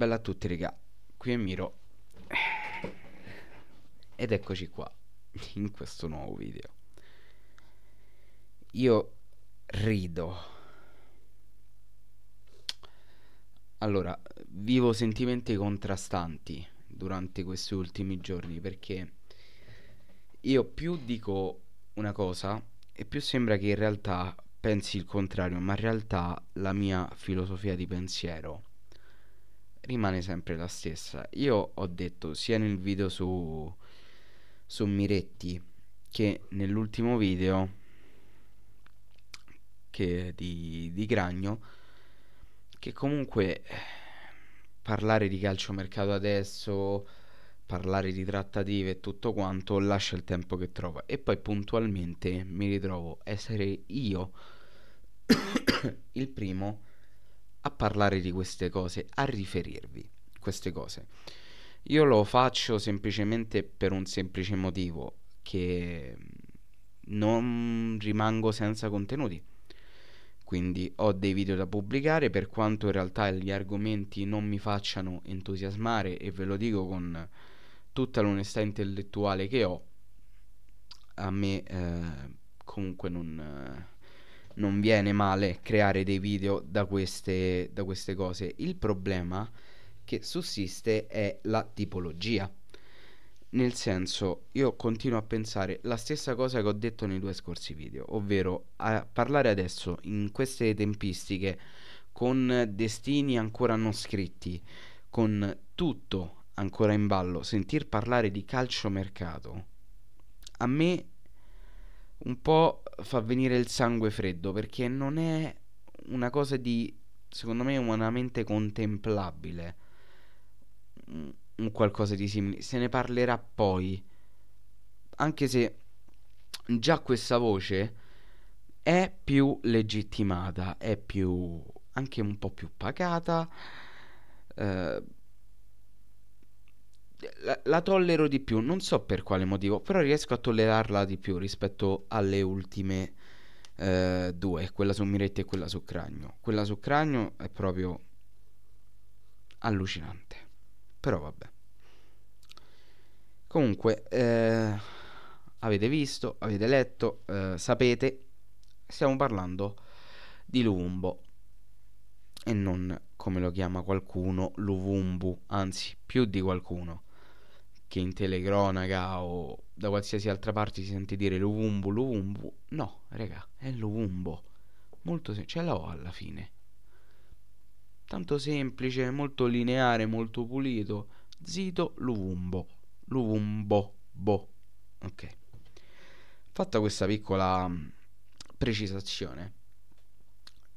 Bella a tutti, raga. Qui è Miro. Ed eccoci qua, in questo nuovo video. Io rido. Allora, vivo sentimenti contrastanti durante questi ultimi giorni perché io più dico una cosa e più sembra che in realtà pensi il contrario, ma in realtà la mia filosofia di pensiero è rimane sempre la stessa. Io ho detto sia nel video su, su Miretti che nell'ultimo video che di, di Gragno che comunque parlare di calciomercato adesso, parlare di trattative e tutto quanto lascia il tempo che trova e poi puntualmente mi ritrovo essere io il primo a a parlare di queste cose, a riferirvi queste cose. Io lo faccio semplicemente per un semplice motivo, che mm, non rimango senza contenuti. Quindi ho dei video da pubblicare, per quanto in realtà gli argomenti non mi facciano entusiasmare e ve lo dico con tutta l'onestà intellettuale che ho, a me eh, comunque non... Eh, non viene male creare dei video da queste, da queste cose. Il problema che sussiste è la tipologia. Nel senso, io continuo a pensare la stessa cosa che ho detto nei due scorsi video, ovvero a parlare adesso in queste tempistiche con destini ancora non scritti, con tutto ancora in ballo, sentir parlare di calciomercato, a me un po' fa venire il sangue freddo perché non è una cosa di, secondo me, umanamente contemplabile. Un qualcosa di simile. Se ne parlerà poi. Anche se già questa voce è più legittimata, è più anche un po' più pagata. Eh, la, la, tollero di più, non so per quale motivo, però riesco a tollerarla di più rispetto alle ultime eh, due, quella su Miretti e quella su Cragno. Quella su Cragno è proprio allucinante, però vabbè. Comunque, eh, avete visto, avete letto, eh, sapete, stiamo parlando di Lumbo e non come lo chiama qualcuno, Luvumbu, anzi più di qualcuno che in telecronaca o da qualsiasi altra parte si sente dire Luvumbo, Luvumbo. No, raga, è l'Uvumbo. Molto semplice, c'è la O alla fine. Tanto semplice, molto lineare, molto pulito. Zito, l'Uvumbo. L'Uvumbo, bo. Ok. Fatta questa piccola mm, precisazione,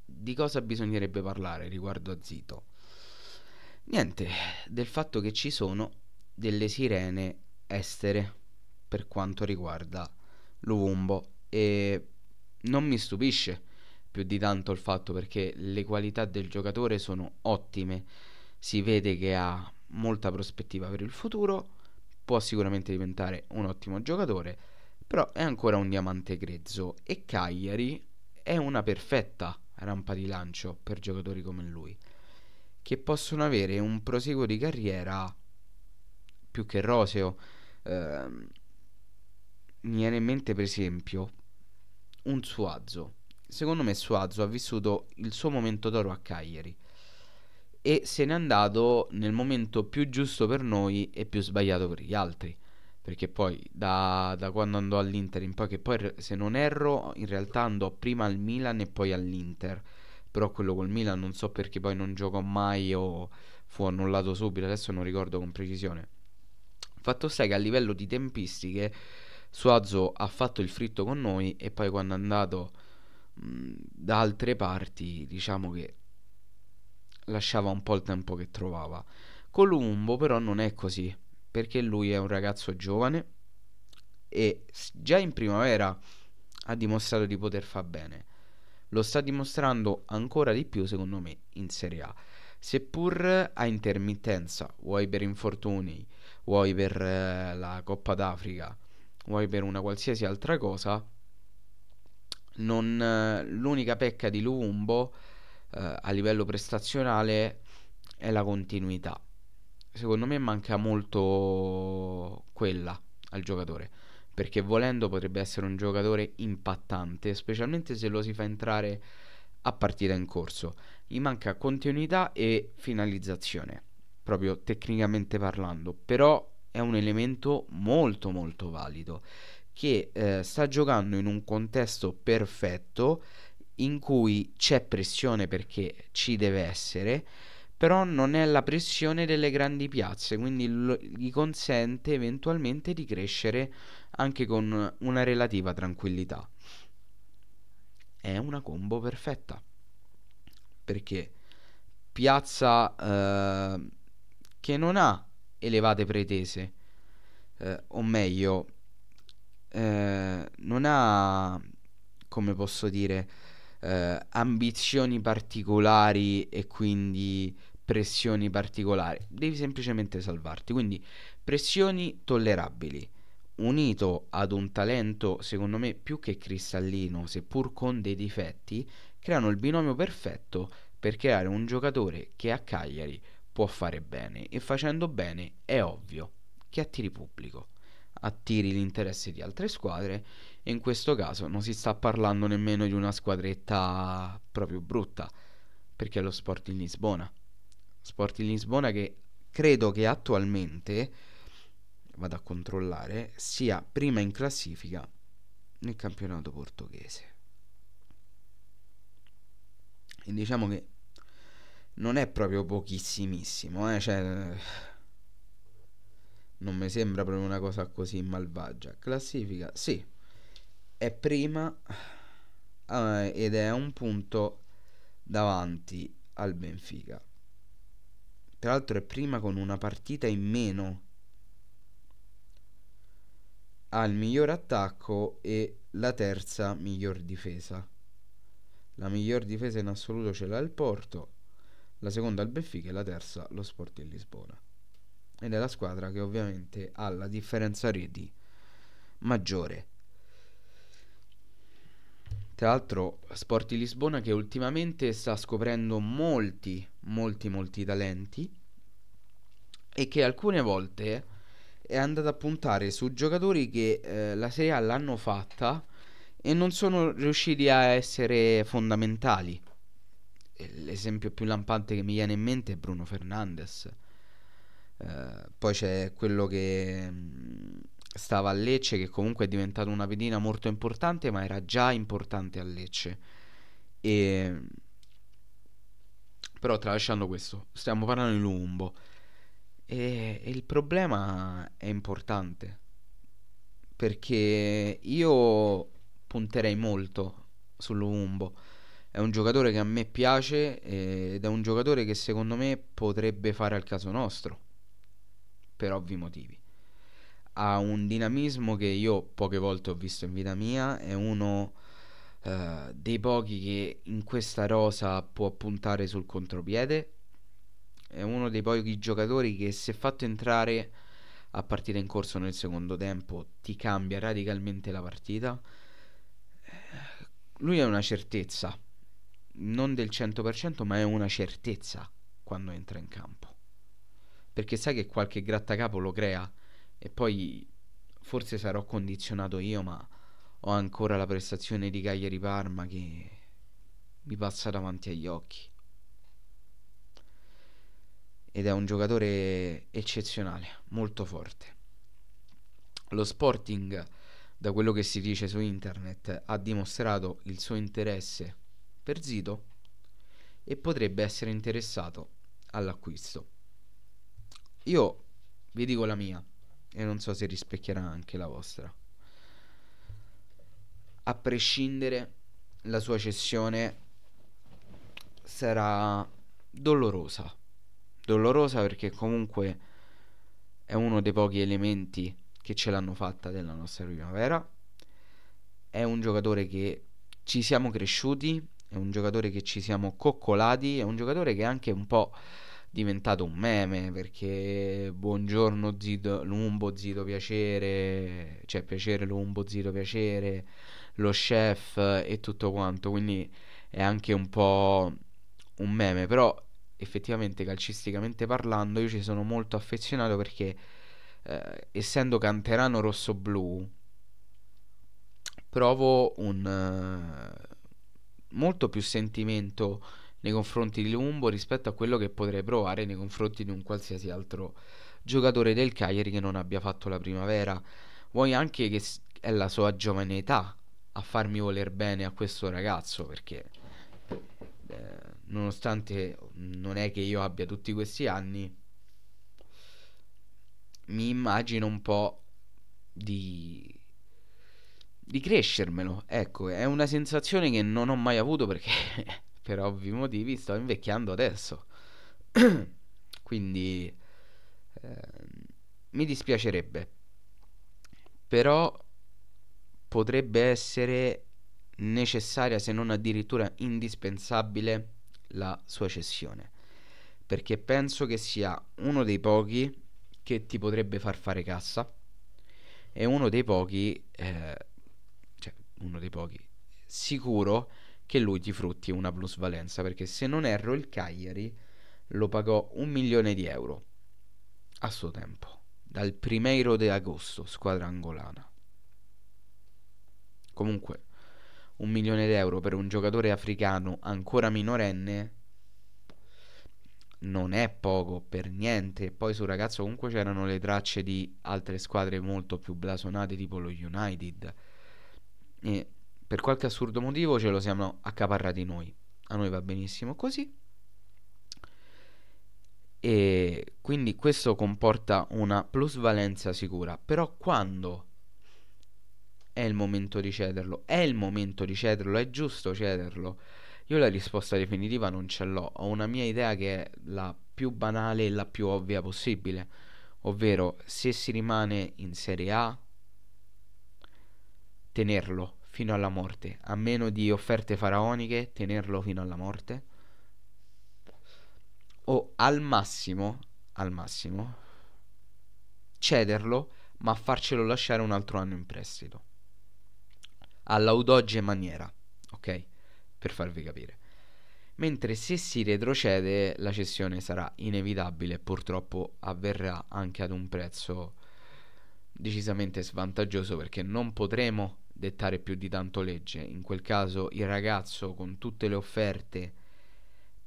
di cosa bisognerebbe parlare riguardo a Zito? Niente, del fatto che ci sono delle sirene estere per quanto riguarda Luvumbo e non mi stupisce più di tanto il fatto perché le qualità del giocatore sono ottime, si vede che ha molta prospettiva per il futuro, può sicuramente diventare un ottimo giocatore, però è ancora un diamante grezzo e Cagliari è una perfetta rampa di lancio per giocatori come lui, che possono avere un proseguo di carriera più che roseo. Eh, mi viene in mente per esempio un Suazo. Secondo me Suazo ha vissuto il suo momento d'oro a Cagliari e se n'è andato nel momento più giusto per noi e più sbagliato per gli altri. Perché poi da, da quando andò all'Inter in poi, che poi se non erro, in realtà andò prima al Milan e poi all'Inter. Però quello col Milan non so perché poi non giocò mai o fu annullato subito, adesso non ricordo con precisione Fatto sta che a livello di tempistiche Suazo ha fatto il fritto con noi e poi quando è andato mh, da altre parti diciamo che lasciava un po' il tempo che trovava. Columbo però non è così perché lui è un ragazzo giovane e già in primavera ha dimostrato di poter far bene. Lo sta dimostrando ancora di più secondo me in Serie A. Seppur a intermittenza, vuoi per infortuni, vuoi per eh, la Coppa d'Africa, vuoi per una qualsiasi altra cosa, non, eh, l'unica pecca di Luumbo eh, a livello prestazionale è la continuità. Secondo me manca molto quella al giocatore, perché volendo potrebbe essere un giocatore impattante, specialmente se lo si fa entrare a partita in corso. Gli manca continuità e finalizzazione proprio tecnicamente parlando, però è un elemento molto molto valido che eh, sta giocando in un contesto perfetto in cui c'è pressione perché ci deve essere, però non è la pressione delle grandi piazze, quindi lo, gli consente eventualmente di crescere anche con una relativa tranquillità. È una combo perfetta perché piazza eh, che non ha elevate pretese, eh, o meglio, eh, non ha, come posso dire, eh, ambizioni particolari e quindi pressioni particolari, devi semplicemente salvarti, quindi pressioni tollerabili unito ad un talento, secondo me, più che cristallino, seppur con dei difetti, creano il binomio perfetto per creare un giocatore che a Cagliari può fare bene e facendo bene è ovvio che attiri pubblico, attiri l'interesse di altre squadre e in questo caso non si sta parlando nemmeno di una squadretta proprio brutta, perché è lo Sport in Lisbona. Sport in Lisbona che credo che attualmente, vado a controllare, sia prima in classifica nel campionato portoghese. E diciamo che non è proprio pochissimissimo, eh? cioè, non mi sembra proprio una cosa così malvagia. Classifica, sì, è prima eh, ed è un punto davanti al Benfica. Tra l'altro è prima con una partita in meno. Ha il miglior attacco e la terza miglior difesa. La miglior difesa in assoluto ce l'ha il Porto la seconda al Benfica e la terza lo Sporting Lisbona. Ed è la squadra che ovviamente ha la differenza reti maggiore. Tra l'altro Sporting Lisbona che ultimamente sta scoprendo molti, molti, molti talenti e che alcune volte è andata a puntare su giocatori che eh, la Serie A l'hanno fatta e non sono riusciti a essere fondamentali l'esempio più lampante che mi viene in mente è Bruno Fernandes. Eh, poi c'è quello che mm, stava a Lecce, che comunque è diventato una pedina molto importante, ma era già importante a Lecce. E... Mm, però tralasciando questo, stiamo parlando di Lumbo. E, e il problema è importante. Perché io punterei molto sull'Umbo è un giocatore che a me piace eh, ed è un giocatore che secondo me potrebbe fare al caso nostro, per ovvi motivi. Ha un dinamismo che io poche volte ho visto in vita mia, è uno eh, dei pochi che in questa rosa può puntare sul contropiede, è uno dei pochi giocatori che se fatto entrare a partita in corso nel secondo tempo ti cambia radicalmente la partita. Eh, lui è una certezza, non del 100%, ma è una certezza quando entra in campo. Perché sai che qualche grattacapo lo crea e poi forse sarò condizionato io, ma ho ancora la prestazione di Cagliari Parma che mi passa davanti agli occhi. Ed è un giocatore eccezionale, molto forte. Lo Sporting, da quello che si dice su internet, ha dimostrato il suo interesse per Zito e potrebbe essere interessato all'acquisto. Io vi dico la mia e non so se rispecchierà anche la vostra. A prescindere la sua cessione sarà dolorosa. Dolorosa perché comunque è uno dei pochi elementi che ce l'hanno fatta della nostra primavera. È un giocatore che ci siamo cresciuti è un giocatore che ci siamo coccolati, è un giocatore che è anche un po' diventato un meme perché buongiorno zito, lumbo zito piacere, cioè piacere lumbo zito piacere, lo chef e tutto quanto, quindi è anche un po' un meme, però effettivamente calcisticamente parlando io ci sono molto affezionato perché eh, essendo canterano rosso-blu provo un... Eh, molto più sentimento nei confronti di Lumbo rispetto a quello che potrei provare nei confronti di un qualsiasi altro giocatore del Cagliari che non abbia fatto la primavera. Vuoi anche che è la sua giovane età a farmi voler bene a questo ragazzo perché eh, nonostante non è che io abbia tutti questi anni mi immagino un po' di di crescermelo. Ecco, è una sensazione che non ho mai avuto perché per ovvi motivi sto invecchiando adesso. Quindi eh, mi dispiacerebbe. Però potrebbe essere necessaria, se non addirittura indispensabile, la sua cessione. Perché penso che sia uno dei pochi che ti potrebbe far fare cassa. E uno dei pochi eh, uno dei pochi, sicuro che lui ti frutti una plusvalenza, perché se non erro il Cagliari lo pagò un milione di euro a suo tempo, dal primeiro di agosto, squadra angolana. Comunque, un milione di euro per un giocatore africano ancora minorenne non è poco per niente. Poi sul ragazzo comunque c'erano le tracce di altre squadre molto più blasonate, tipo lo United, e per qualche assurdo motivo ce lo siamo accaparrati noi. A noi va benissimo così. E quindi questo comporta una plusvalenza sicura. Però quando è il momento di cederlo? È il momento di cederlo? È giusto cederlo? Io la risposta definitiva non ce l'ho. Ho una mia idea che è la più banale e la più ovvia possibile. Ovvero, se si rimane in Serie A, tenerlo fino alla morte, a meno di offerte faraoniche, tenerlo fino alla morte. O al massimo, al massimo, cederlo, ma farcelo lasciare un altro anno in prestito. All'audoge maniera, ok? Per farvi capire. Mentre se si retrocede, la cessione sarà inevitabile e purtroppo avverrà anche ad un prezzo decisamente svantaggioso perché non potremo dettare più di tanto legge. In quel caso il ragazzo con tutte le offerte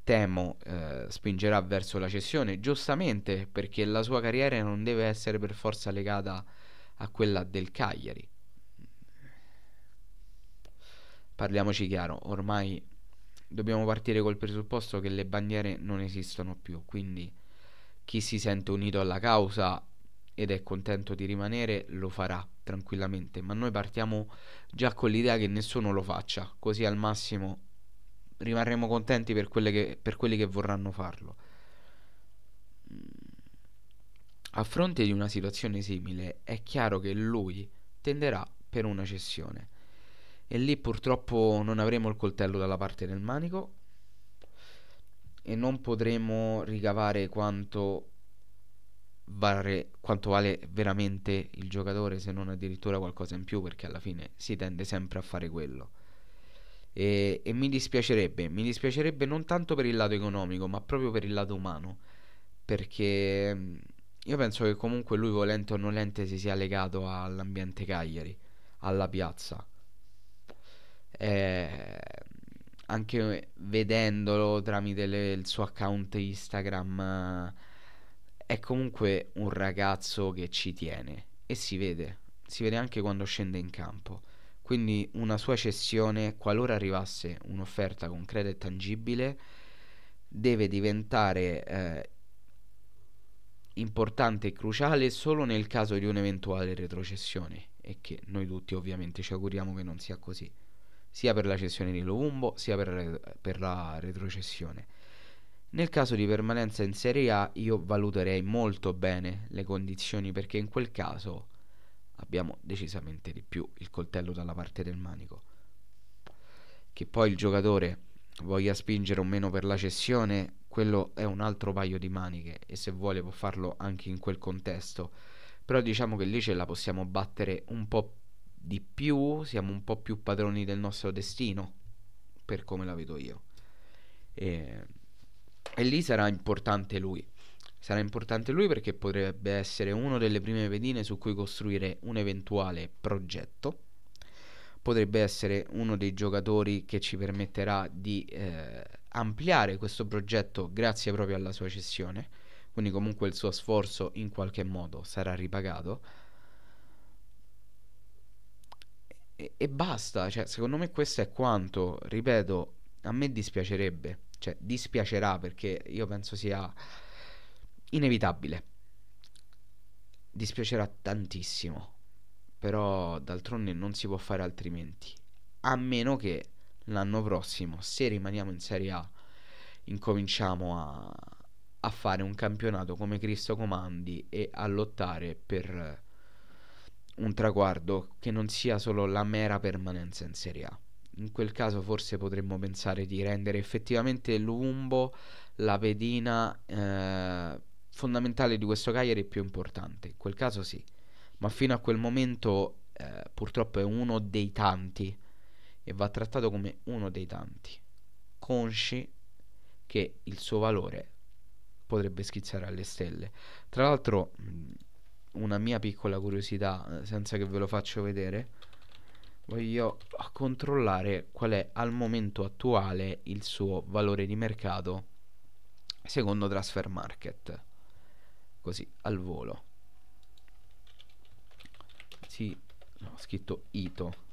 temo eh, spingerà verso la cessione, giustamente perché la sua carriera non deve essere per forza legata a quella del Cagliari. Parliamoci chiaro, ormai dobbiamo partire col presupposto che le bandiere non esistono più, quindi chi si sente unito alla causa ed è contento di rimanere, lo farà tranquillamente, ma noi partiamo già con l'idea che nessuno lo faccia, così al massimo rimarremo contenti per, che, per quelli che vorranno farlo. A fronte di una situazione simile è chiaro che lui tenderà per una cessione e lì purtroppo non avremo il coltello dalla parte del manico e non potremo ricavare quanto valere quanto vale veramente il giocatore, se non addirittura qualcosa in più, perché alla fine si tende sempre a fare quello. E, e mi dispiacerebbe, mi dispiacerebbe non tanto per il lato economico, ma proprio per il lato umano, perché mm, io penso che comunque lui, volente o nolente, si sia legato all'ambiente Cagliari, alla piazza. Eh, anche vedendolo tramite le, il suo account Instagram è comunque un ragazzo che ci tiene e si vede, si vede anche quando scende in campo. Quindi una sua cessione, qualora arrivasse un'offerta concreta e tangibile, deve diventare eh, importante e cruciale solo nel caso di un'eventuale retrocessione e che noi tutti ovviamente ci auguriamo che non sia così, sia per la cessione di Lumbo sia per, eh, per la retrocessione. Nel caso di permanenza in Serie A io valuterei molto bene le condizioni perché in quel caso abbiamo decisamente di più il coltello dalla parte del manico. Che poi il giocatore voglia spingere o meno per la cessione, quello è un altro paio di maniche e se vuole può farlo anche in quel contesto. Però diciamo che lì ce la possiamo battere un po' di più, siamo un po' più padroni del nostro destino, per come la vedo io. E e lì sarà importante lui. Sarà importante lui perché potrebbe essere una delle prime pedine su cui costruire un eventuale progetto. Potrebbe essere uno dei giocatori che ci permetterà di eh, ampliare questo progetto grazie proprio alla sua cessione. Quindi comunque il suo sforzo in qualche modo sarà ripagato. E, e basta, cioè, secondo me questo è quanto, ripeto, a me dispiacerebbe cioè dispiacerà perché io penso sia inevitabile. Dispiacerà tantissimo, però d'altronde non si può fare altrimenti, a meno che l'anno prossimo, se rimaniamo in Serie A, incominciamo a, a fare un campionato come Cristo comandi e a lottare per un traguardo che non sia solo la mera permanenza in Serie A in quel caso forse potremmo pensare di rendere effettivamente l'Umbo la pedina eh, fondamentale di questo Cagliari più importante. In quel caso sì, ma fino a quel momento eh, purtroppo è uno dei tanti e va trattato come uno dei tanti, consci che il suo valore potrebbe schizzare alle stelle. Tra l'altro mm, una mia piccola curiosità, eh, senza che ve lo faccio vedere, voglio controllare qual è al momento attuale il suo valore di mercato secondo Transfer Market. Così, al volo. Sì, ho scritto Ito.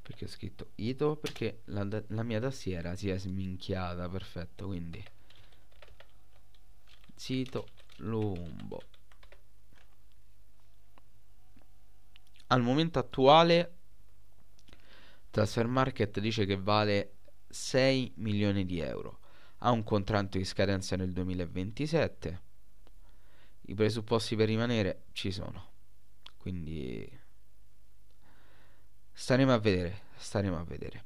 Perché ho scritto Ito? Perché la, la mia tastiera si è sminchiata, perfetto, quindi... Zito Lumbo. Al momento attuale Transfer Market dice che vale 6 milioni di euro, ha un contratto di scadenza nel 2027, i presupposti per rimanere ci sono, quindi staremo a vedere, staremo a vedere.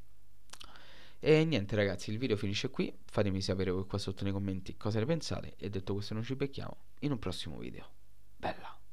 E niente ragazzi, il video finisce qui, fatemi sapere voi qua sotto nei commenti cosa ne pensate e detto questo noi ci becchiamo in un prossimo video. Bella!